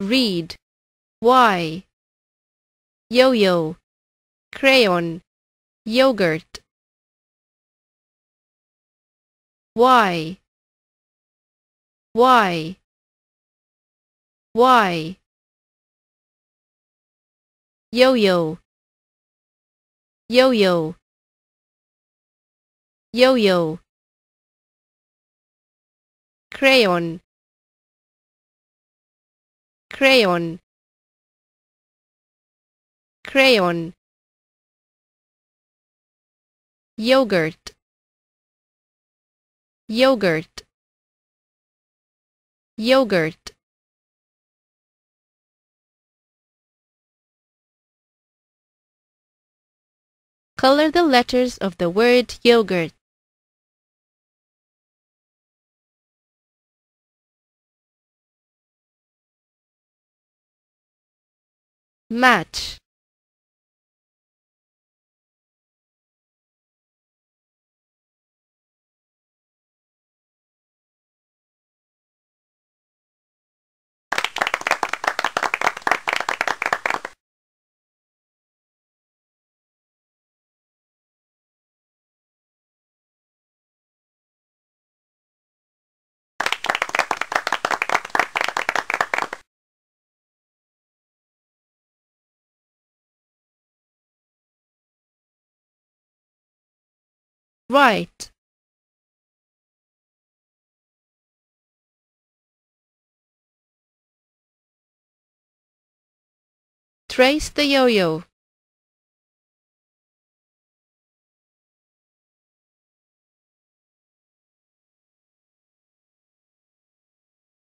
read, why. yo-yo, crayon, yogurt, Why. Why. Why. yo-yo, yo-yo, yo-yo, crayon, crayon crayon yogurt yogurt yogurt color the letters of the word yogurt match right Trace the yo-yo